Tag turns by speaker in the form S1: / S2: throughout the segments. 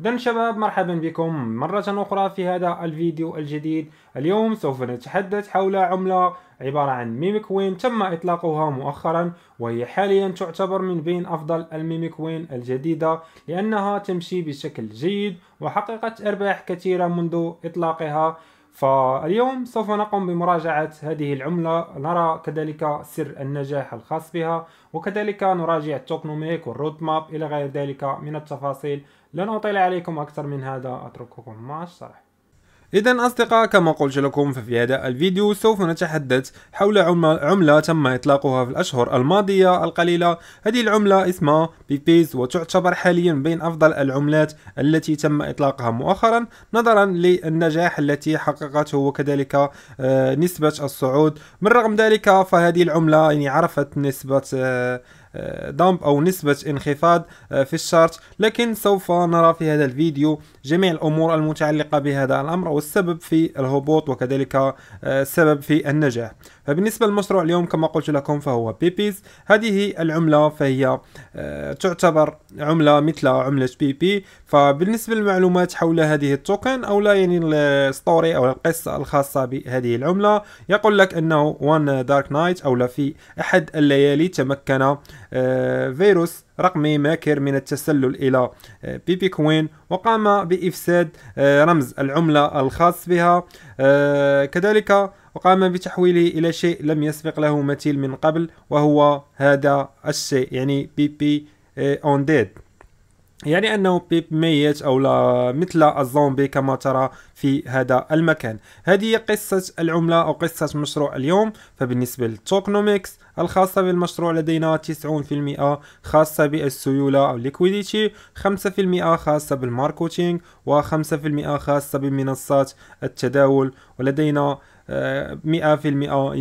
S1: إذا شباب مرحبا بكم مرة أخرى في هذا الفيديو الجديد اليوم سوف نتحدث حول عملة عبارة عن ميميكوين تم إطلاقها مؤخرا وهي حاليا تعتبر من بين أفضل الميميكوين الجديدة لأنها تمشي بشكل جيد وحققت أرباح كثيرة منذ إطلاقها فاليوم سوف نقوم بمراجعة هذه العملة نرى كذلك سر النجاح الخاص بها وكذلك نراجع التوكنوميك والرود ماب إلى غير ذلك من التفاصيل لن أطيل عليكم أكثر من هذا أترككم مع الشرح إذا أصدقاء كما قلت لكم ففي هذا الفيديو سوف نتحدث حول عملة تم إطلاقها في الأشهر الماضية القليلة هذه العملة اسمها بيبيز وتعتبر حاليا بين أفضل العملات التي تم إطلاقها مؤخرا نظرا للنجاح التي حققته وكذلك آه، نسبة الصعود من رغم ذلك فهذه العملة يعني عرفت نسبة آه، دامب او نسبة انخفاض آه، في الشارت لكن سوف نرى في هذا الفيديو جميع الامور المتعلقة بهذا الامر والسبب في الهبوط وكذلك السبب آه، في النجاح فبالنسبة للمشروع اليوم كما قلت لكم فهو بيبيز هذه العملة فهي آه، تعتبر عملة مثل عملة بي بي فبالنسبة للمعلومات حول هذه التوكن او لا يعني الستوري او القصة الخاصة بهذه العملة يقول لك انه وان دارك نايت او لا في احد الليالي تمكن آه، فيروس رقمي ماكر من التسلل إلى آه، بيبي كوين وقام بإفساد آه، رمز العملة الخاص بها كذلك وقام بتحويله إلى شيء لم يسبق له مثيل من قبل وهو هذا الشيء يعني بيبي أون ديد يعني أنه بيب ميت أو لا مثل الزومبي كما ترى في هذا المكان هذه قصة العملة أو قصة مشروع اليوم فبالنسبة للتوكنوميكس الخاصة بالمشروع لدينا 90% خاصة بالسيولة أو ليكويديتي 5% خاصة بالماركوتينج و5% خاصة بمنصات التداول ولدينا المئة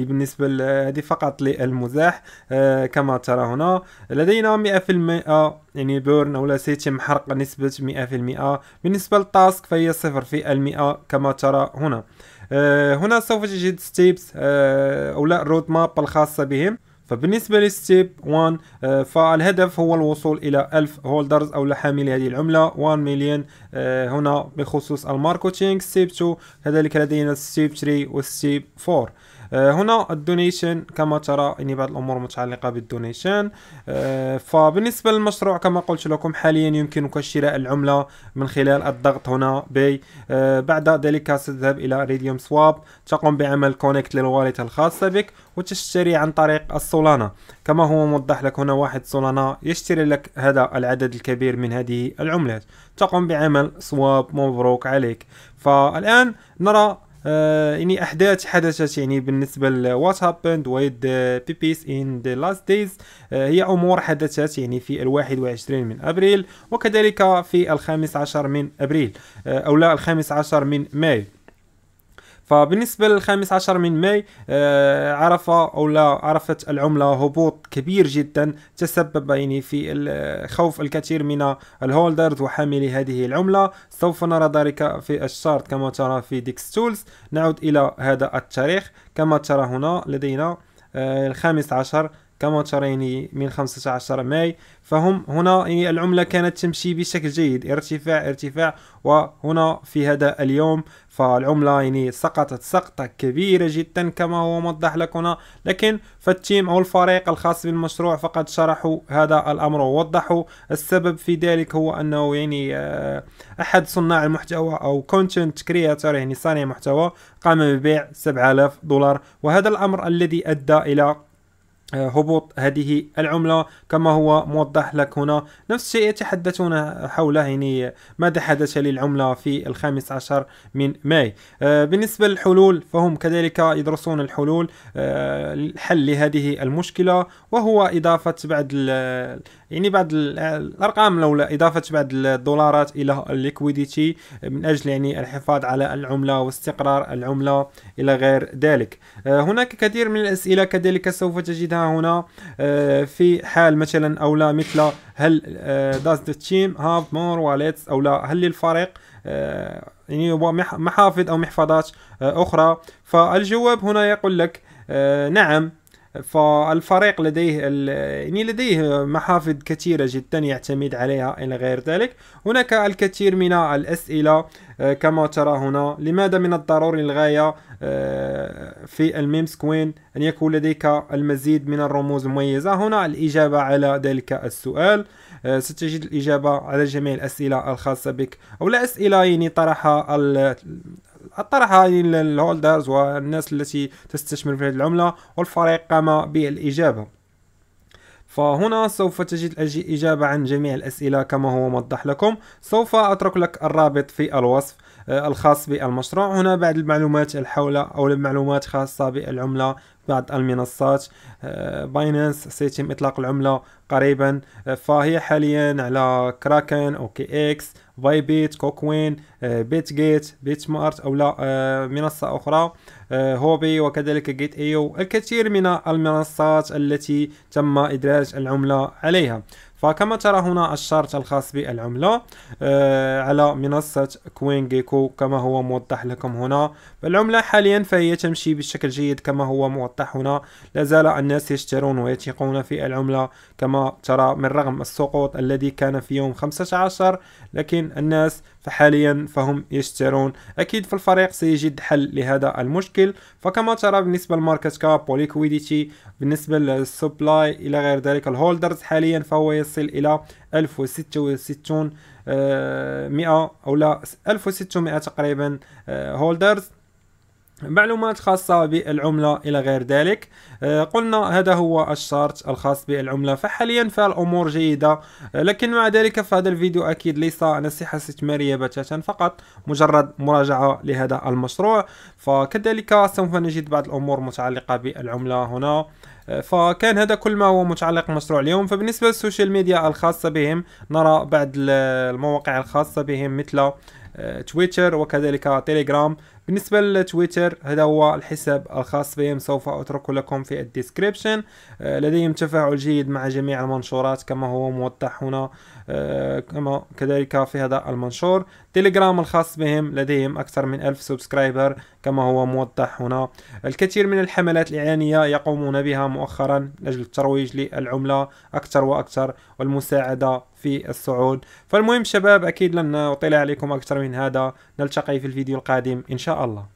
S1: بالنسبة هذه فقط للمزاح آه، كما ترى هنا لدينا المئة يعني بورن ولا سيتم حرق نسبة في المئة بالنسبة للتاسك فهي صفر في المئة كما ترى هنا آه، هنا سوف تجد ستيبس آه، او لا رود ماب الخاصة بهم فبالنسبة للستيب 1 آه، فالهدف هو الوصول إلى 1000 هولدرز أو حاملي هذه العملة 1 مليون آه، هنا بخصوص الماركتينغ ستيب 2 كذلك لدينا ستيب 3 وستيب 4 آه، هنا الدونيشن كما ترى يعني بعض الامور متعلقه بالدونيشن آه، فبالنسبه للمشروع كما قلت لكم حاليا يمكنك شراء العمله من خلال الضغط هنا بي آه، بعد ذلك ستذهب الى ريديوم سواب تقوم بعمل كونكت للواليت الخاصه بك وتشتري عن طريق السولانا كما هو موضح لك هنا واحد سولانا يشتري لك هذا العدد الكبير من هذه العملات تقوم بعمل سواب مبروك عليك فالان نرى آه، يعني احداث حدثت يعني بالنسبه لوات هابند ويد بيبيس ان ذا لاست دايز آه، هي امور حدثت يعني في الواحد 21 من ابريل وكذلك في الخامس عشر من ابريل آه، او لا الخامس عشر من مايو فبالنسبة للخامس عشر من ماي آه، عرف أو لا عرفت العملة هبوط كبير جدا تسبب يعني في خوف الكثير من الهولدرز وحاملي هذه العملة سوف نرى ذلك في الشارت كما ترى في ديكس تولز نعود إلى هذا التاريخ كما ترى هنا لدينا آه، الخامس عشر كما ترى يعني من 15 ماي فهم هنا يعني العملة كانت تمشي بشكل جيد ارتفاع ارتفاع وهنا في هذا اليوم فالعملة يعني سقطت سقطة كبيرة جدا كما هو موضح لك هنا لكن فالتيم أو الفريق الخاص بالمشروع فقد شرحوا هذا الأمر ووضحوا السبب في ذلك هو أنه يعني آه، أحد صناع المحتوى أو كونتنت كرياتور يعني صانع محتوى قام ببيع 7000 دولار وهذا الأمر الذي أدى إلى هبوط هذه العملة كما هو موضح لك هنا نفس الشيء يتحدثون حوله يعني ماذا حدث للعملة في الخامس عشر من ماي آه، بالنسبة للحلول فهم كذلك يدرسون الحلول آه، الحل لهذه المشكلة وهو إضافة بعض يعني بعض الأرقام لولا إضافة بعض الدولارات إلى الليكويديتي من أجل يعني الحفاظ على العملة واستقرار العملة إلى غير ذلك آه، هناك كثير من الأسئلة كذلك سوف تجدها هنا آه، في حال مثلا او لا مثل هل داز ذا تيم هاف مور واليتس او لا هل للفريق آه، يعني محافظ او محفظات آه، اخرى فالجواب هنا يقول لك نعم فالفريق لديه يعني لديه محافظ كثيرة جدا يعتمد عليها إلى غير ذلك هناك الكثير من الأسئلة آه، كما ترى هنا لماذا من الضروري للغاية آه، في الميمس كوين أن يكون لديك المزيد من الرموز المميزة هنا الإجابة على ذلك السؤال آه، ستجد الإجابة على جميع الأسئلة الخاصة بك أو لا أسئلة يعني طرحها الطرح هذه للهولدرز والناس التي تستثمر في هذه العملة والفريق قام بالإجابة فهنا سوف تجد الإجابة عن جميع الأسئلة كما هو موضح لكم سوف أترك لك الرابط في الوصف آه، الخاص بالمشروع هنا بعد المعلومات حول أو المعلومات خاصة بالعملة بعض المنصات باينانس آه، سيتم اطلاق العمله قريبا آه، فهي حاليا على كراكن اوكي اكس باي بيت كوكوين بيت جيت بيت مارت او لا آه، منصه اخرى هوبي وكذلك جيت ايو الكثير من المنصات التي تم ادراج العمله عليها فكما ترى هنا الشرط الخاص بالعملة آه، على منصة كوين جيكو كما هو موضح لكم هنا العملة حاليا فهي تمشي بشكل جيد كما هو موضح هنا لازال الناس يشترون ويثقون في العملة كما ترى من رغم السقوط الذي كان في يوم 15 لكن الناس فحاليا فهم يشترون اكيد في الفريق سيجد حل لهذا المشكل فكما ترى بالنسبه للماركت كاب وليكويديتي بالنسبه للسبلاي الى غير ذلك الهولدرز حاليا فهو يصل يصل الى 1066 100 آه، او لا 1600 تقريبا هولدرز آه، معلومات خاصة بالعملة إلى غير ذلك آه، قلنا هذا هو الشارت الخاص بالعملة فحاليا فالأمور جيدة آه، لكن مع ذلك فهذا الفيديو أكيد ليس نصيحة استثمارية بتاتا فقط مجرد مراجعة لهذا المشروع فكذلك سوف نجد بعض الأمور متعلقة بالعملة هنا آه، فكان هذا كل ما هو متعلق مشروع اليوم فبالنسبة للسوشيال ميديا الخاصة بهم نرى بعض المواقع الخاصة بهم مثل تويتر وكذلك تيليجرام بالنسبة لتويتر هذا هو الحساب الخاص بهم سوف أتركه لكم في الديسكريبشن آه، لديهم تفاعل جيد مع جميع المنشورات كما هو موضح هنا آه، كما كذلك في هذا المنشور تيليجرام الخاص بهم لديهم أكثر من ألف سبسكرايبر كما هو موضح هنا الكثير من الحملات الإعلانية يقومون بها مؤخرا لأجل الترويج للعملة أكثر وأكثر والمساعدة في الصعود فالمهم شباب أكيد لن أطلع عليكم أكثر من هذا نلتقي في الفيديو القادم إن شاء شاء الله